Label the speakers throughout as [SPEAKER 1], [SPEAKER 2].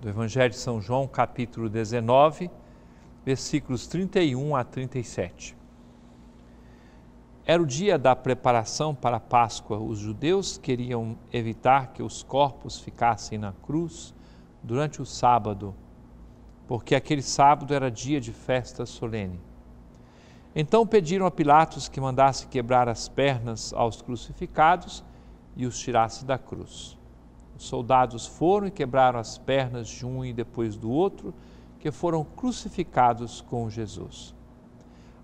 [SPEAKER 1] do Evangelho de São João, capítulo 19, versículos 31 a 37. Era o dia da preparação para a Páscoa. Os judeus queriam evitar que os corpos ficassem na cruz durante o sábado, porque aquele sábado era dia de festa solene. Então pediram a Pilatos que mandasse quebrar as pernas aos crucificados e os tirasse da cruz. Os soldados foram e quebraram as pernas de um e depois do outro, que foram crucificados com Jesus.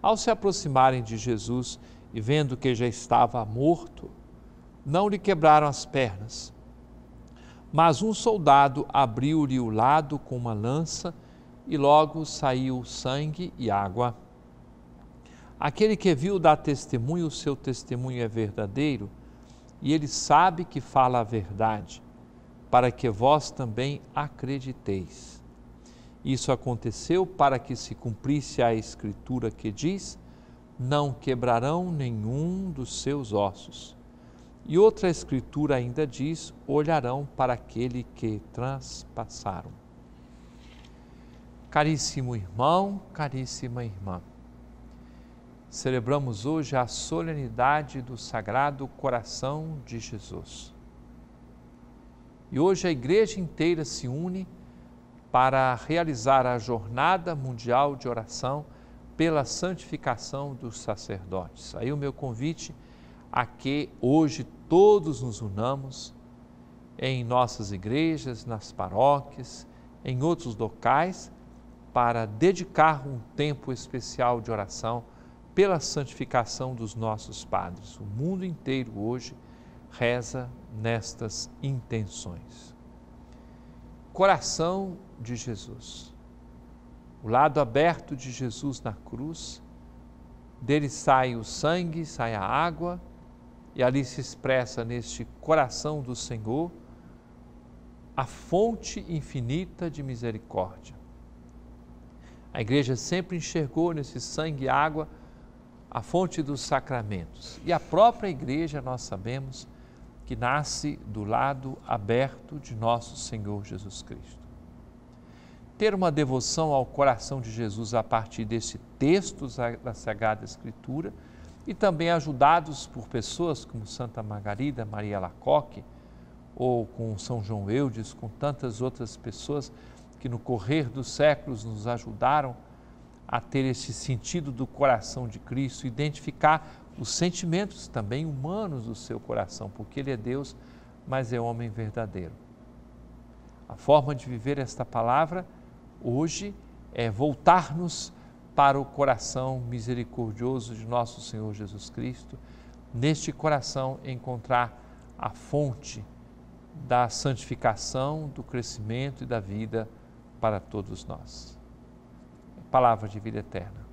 [SPEAKER 1] Ao se aproximarem de Jesus e vendo que já estava morto, não lhe quebraram as pernas. Mas um soldado abriu-lhe o lado com uma lança e logo saiu sangue e água. Aquele que viu dá testemunho, o seu testemunho é verdadeiro, e ele sabe que fala a verdade, para que vós também acrediteis. Isso aconteceu para que se cumprisse a escritura que diz: Não quebrarão nenhum dos seus ossos. E outra escritura ainda diz: Olharão para aquele que transpassaram. Caríssimo irmão, caríssima irmã, celebramos hoje a solenidade do Sagrado Coração de Jesus. E hoje a igreja inteira se une para realizar a Jornada Mundial de Oração pela Santificação dos Sacerdotes. Aí o meu convite a que hoje todos nos unamos em nossas igrejas, nas paróquias, em outros locais, para dedicar um tempo especial de oração pela santificação dos nossos padres. O mundo inteiro hoje reza nestas intenções. Coração de Jesus. O lado aberto de Jesus na cruz, dele sai o sangue, sai a água, e ali se expressa neste coração do Senhor a fonte infinita de misericórdia. A igreja sempre enxergou nesse sangue e água a fonte dos sacramentos. E a própria igreja, nós sabemos, que nasce do lado aberto de nosso Senhor Jesus Cristo. Ter uma devoção ao coração de Jesus a partir desse texto da Sagrada Escritura e também ajudados por pessoas como Santa Margarida, Maria Lacoque, ou com São João Eudes, com tantas outras pessoas que no correr dos séculos nos ajudaram a ter esse sentido do coração de Cristo, identificar os sentimentos também humanos do seu coração, porque ele é Deus, mas é homem verdadeiro. A forma de viver esta palavra hoje é voltar-nos para o coração misericordioso de nosso Senhor Jesus Cristo, neste coração encontrar a fonte da santificação, do crescimento e da vida para todos nós. Palavra de vida eterna.